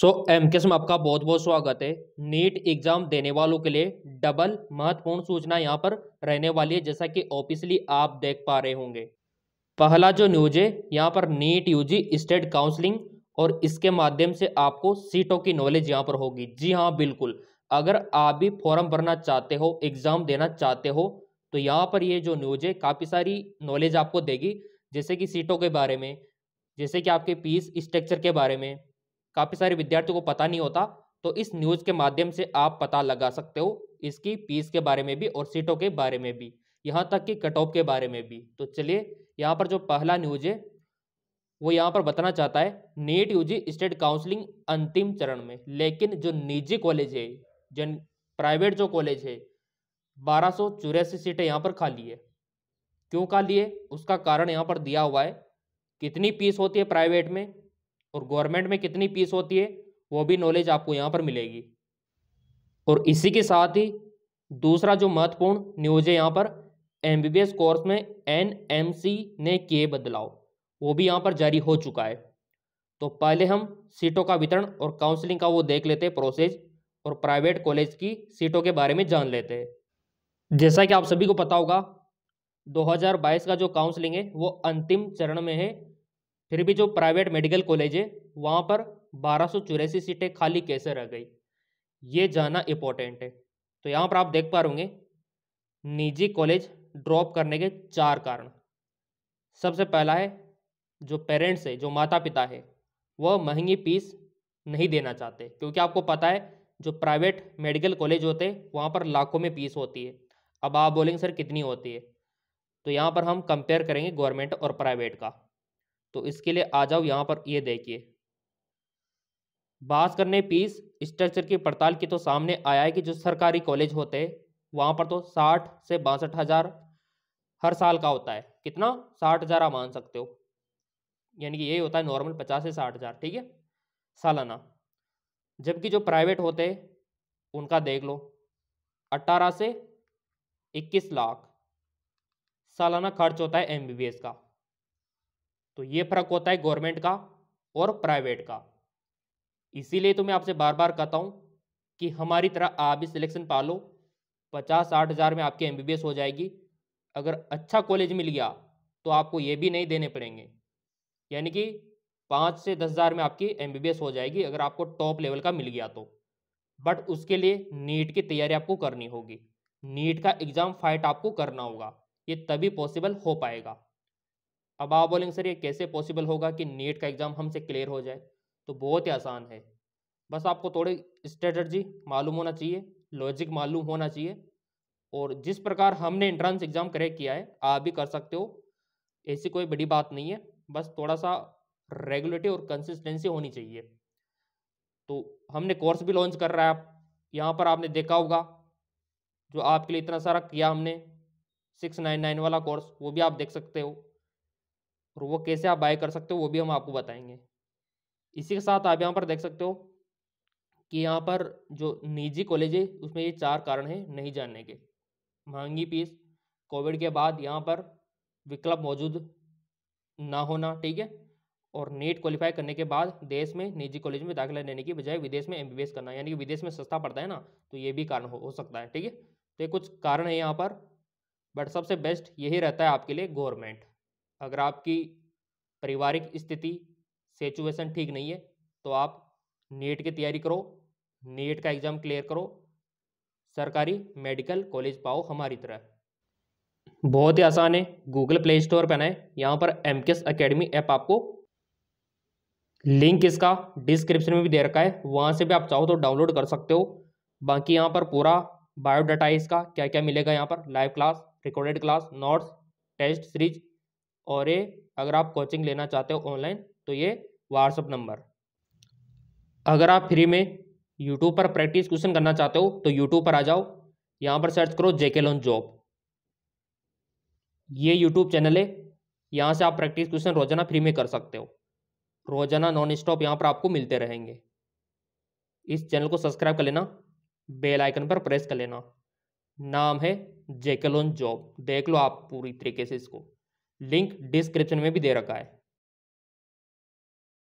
सो M के आपका बहुत बहुत स्वागत है नीट एग्जाम देने वालों के लिए डबल महत्वपूर्ण सूचना यहाँ पर रहने वाली है जैसा कि ऑफिसली आप देख पा रहे होंगे पहला जो न्यूज है यहाँ पर नीट यूजी स्टेट काउंसलिंग और इसके माध्यम से आपको सीटों की नॉलेज यहाँ पर होगी जी हाँ बिल्कुल अगर आप भी फॉर्म भरना चाहते हो एग्जाम देना चाहते हो तो यहाँ पर ये जो न्यूज है काफ़ी सारी नॉलेज आपको देगी जैसे कि सीटों के बारे में जैसे कि आपके फीस स्ट्रक्चर के बारे में काफ़ी सारे विद्यार्थियों को पता नहीं होता तो इस न्यूज़ के माध्यम से आप पता लगा सकते हो इसकी फीस के बारे में भी और सीटों के बारे में भी यहाँ तक कि कट ऑफ के बारे में भी तो चलिए यहाँ पर जो पहला न्यूज है वो यहाँ पर बताना चाहता है नीट यूजी स्टेट काउंसलिंग अंतिम चरण में लेकिन जो निजी कॉलेज है जन प्राइवेट जो कॉलेज है बारह सौ चौरासी सीटें यहाँ पर खाली है क्यों खाली है उसका कारण यहाँ पर दिया हुआ है कितनी फीस होती है प्राइवेट में और गवर्नमेंट में कितनी फीस होती है वो भी नॉलेज आपको यहाँ पर मिलेगी और इसी के साथ ही दूसरा जो महत्वपूर्ण न्यूज है यहाँ पर एम कोर्स में एन ने किए बदलाव वो भी यहाँ पर जारी हो चुका है तो पहले हम सीटों का वितरण और काउंसलिंग का वो देख लेते हैं प्रोसेस और प्राइवेट कॉलेज की सीटों के बारे में जान लेते हैं जैसा कि आप सभी को पता होगा 2022 का जो काउंसलिंग है वो अंतिम चरण में है फिर भी जो प्राइवेट मेडिकल कॉलेज है वहाँ पर बारह सीटें खाली कैसे रह गई ये जाना इम्पोर्टेंट है तो यहाँ पर आप देख पा होंगे निजी कॉलेज ड्रॉप करने के चार कारण सबसे पहला है जो पेरेंट्स है जो माता पिता है वह महंगी फीस नहीं देना चाहते क्योंकि आपको पता है जो प्राइवेट मेडिकल कॉलेज होते हैं वहाँ पर लाखों में फीस होती है अब आप बोलेंगे सर कितनी होती है तो यहाँ पर हम कंपेयर करेंगे गवर्नमेंट और प्राइवेट का तो इसके लिए आ जाओ यहाँ पर ये देखिए भास्कर ने पीस स्ट्रक्चर की पड़ताल की तो सामने आया है कि जो सरकारी कॉलेज होते हैं वहाँ पर तो साठ से बासठ हज़ार हर साल का होता है कितना साठ हज़ार आप मान सकते हो यानी कि यही होता है नॉर्मल पचास से साठ हज़ार ठीक है सालाना जबकि जो प्राइवेट होते उनका देख लो अट्ठारह से इक्कीस लाख सालाना खर्च होता है एमबीबीएस का तो ये फर्क होता है गवर्नमेंट का और प्राइवेट का इसीलिए तो मैं आपसे बार बार कहता हूँ कि हमारी तरह आप भी सिलेक्शन पा लो पचास साठ हज़ार में आपकी एम हो जाएगी अगर अच्छा कॉलेज मिल गया तो आपको ये भी नहीं देने पड़ेंगे यानी कि पाँच से दस हज़ार में आपकी एम हो जाएगी अगर आपको टॉप लेवल का मिल गया तो बट उसके लिए नीट की तैयारी आपको करनी होगी नीट का एग्ज़ाम फाइट आपको करना होगा ये तभी पॉसिबल हो पाएगा अब आप बोलेंगे सर ये कैसे पॉसिबल होगा कि नीट का एग्ज़ाम हमसे क्लियर हो जाए तो बहुत ही आसान है बस आपको थोड़ी स्ट्रेटर्जी मालूम होना चाहिए लॉजिक मालूम होना चाहिए और जिस प्रकार हमने एंट्रेंस एग्ज़ाम क्रैक किया है आप भी कर सकते हो ऐसी कोई बड़ी बात नहीं है बस थोड़ा सा रेगुलेटिव और कंसिस्टेंसी होनी चाहिए तो हमने कोर्स भी लॉन्च कर रहा है आप यहाँ पर आपने देखा होगा जो आपके लिए इतना सारा किया हमने सिक्स नाइन नाइन वाला कोर्स वो भी आप देख सकते हो और वो कैसे आप बाय कर सकते हो वो भी हम आपको बताएंगे इसी के साथ आप यहाँ पर देख सकते हो कि यहाँ पर जो निजी कॉलेज है उसमें ये चार कारण हैं नहीं जानने के महंगी फीस कोविड के बाद यहाँ पर विकल्प मौजूद ना होना ठीक है और नेट क्वालिफाई करने के बाद देश में निजी कॉलेज में दाखिला लेने की बजाय विदेश में एमबीबीएस करना यानी कि विदेश में सस्ता पड़ता है ना तो ये भी कारण हो, हो सकता है ठीक है तो ये कुछ कारण है यहाँ पर बट सबसे बेस्ट यही रहता है आपके लिए गवर्नमेंट अगर आपकी पारिवारिक स्थिति सिचुएशन ठीक नहीं है तो आप नेट की तैयारी करो नेट का एग्ज़ाम क्लियर करो सरकारी मेडिकल कॉलेज पाओ हमारी तरह बहुत ही आसान है गूगल प्ले स्टोर पर है यहाँ पर M K S academy app आपको लिंक इसका डिस्क्रिप्शन में भी दे रखा है वहाँ से भी आप चाहो तो डाउनलोड कर सकते हो बाकी यहाँ पर पूरा बायोडाटा है इसका क्या क्या मिलेगा यहाँ पर live class recorded class notes test series और ये अगर आप कोचिंग लेना चाहते हो ऑनलाइन तो ये व्हाट्सअप नंबर अगर आप फ्री में यूट्यूब पर प्रैक्टिस क्वेश्चन करना चाहते हो तो यूट्यूब पर आ जाओ यहाँ पर सर्च करो जेके लॉन जॉब ये यूट्यूब चैनल है यहाँ से आप प्रैक्टिस क्वेश्चन रोजाना फ्री में कर सकते हो रोजाना नॉन स्टॉप यहाँ पर आपको मिलते रहेंगे इस चैनल को सब्सक्राइब कर लेना बेल आइकन पर प्रेस कर लेना नाम है जेकेलोन जॉब देख लो आप पूरी तरीके से इसको लिंक डिस्क्रिप्शन में भी दे रखा है